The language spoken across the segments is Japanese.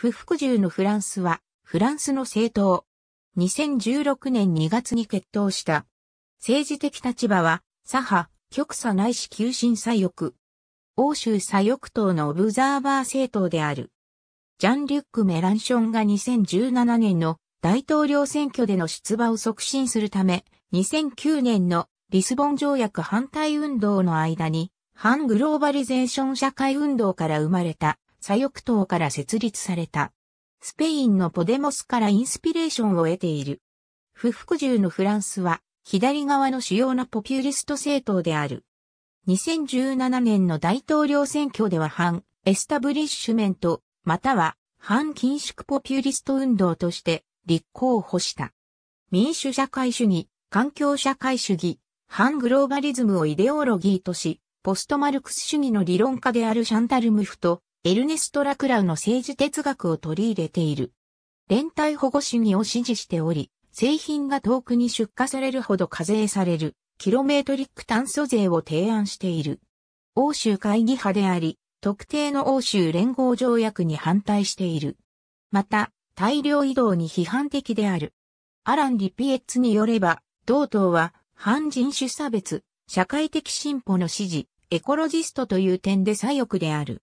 不服従のフランスは、フランスの政党。2016年2月に決闘した。政治的立場は、左派、極左内いし急進左翼。欧州左翼党のオブザーバー政党である。ジャン・リュック・メランションが2017年の大統領選挙での出馬を促進するため、2009年のリスボン条約反対運動の間に、反グローバリゼーション社会運動から生まれた左翼党から設立された。スペインのポデモスからインスピレーションを得ている。不服従のフランスは、左側の主要なポピュリスト政党である。2017年の大統領選挙では反エスタブリッシュメント、または反緊縮ポピュリスト運動として立候補した。民主社会主義、環境社会主義、反グローバリズムをイデオロギーとし、ポストマルクス主義の理論家であるシャンタル・ムフとエルネスト・ラクラウの政治哲学を取り入れている。連帯保護主義を支持しており、製品が遠くに出荷されるほど課税される、キロメートリック炭素税を提案している。欧州会議派であり、特定の欧州連合条約に反対している。また、大量移動に批判的である。アラン・リピエッツによれば、同党は、反人種差別、社会的進歩の支持、エコロジストという点で左翼である。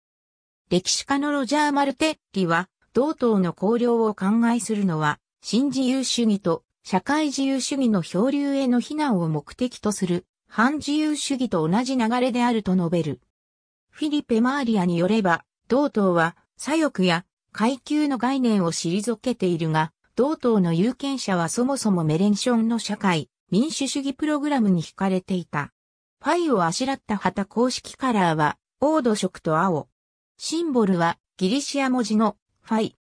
歴史家のロジャー・マルテッリは、同党の綱領を考えするのは、新自由主義と社会自由主義の漂流への非難を目的とする、反自由主義と同じ流れであると述べる。フィリペ・マーリアによれば、同党は、左翼や階級の概念を退けているが、同党の有権者はそもそもメレンションの社会、民主主義プログラムに惹かれていた。ファイをあしらった旗公式カラーは、黄土色と青。シンボルはギリシア文字のファイ。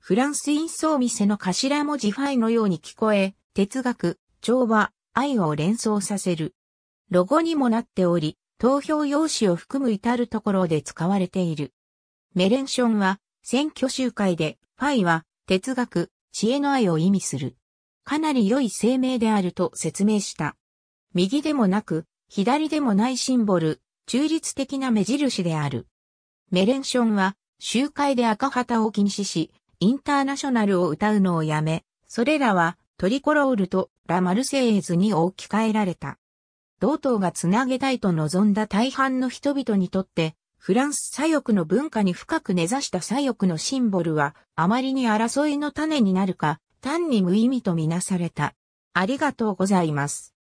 フランスインソーセの頭文字ファイのように聞こえ、哲学、調和、愛を連想させる。ロゴにもなっており、投票用紙を含む至るところで使われている。メレンションは選挙集会で、ファイは哲学、知恵の愛を意味する。かなり良い声明であると説明した。右でもなく、左でもないシンボル、中立的な目印である。メレンションは、集会で赤旗を禁止し、インターナショナルを歌うのをやめ、それらはトリコロールとラ・マルセイエズに置き換えられた。同党がつなげたいと望んだ大半の人々にとって、フランス左翼の文化に深く根ざした左翼のシンボルは、あまりに争いの種になるか、単に無意味とみなされた。ありがとうございます。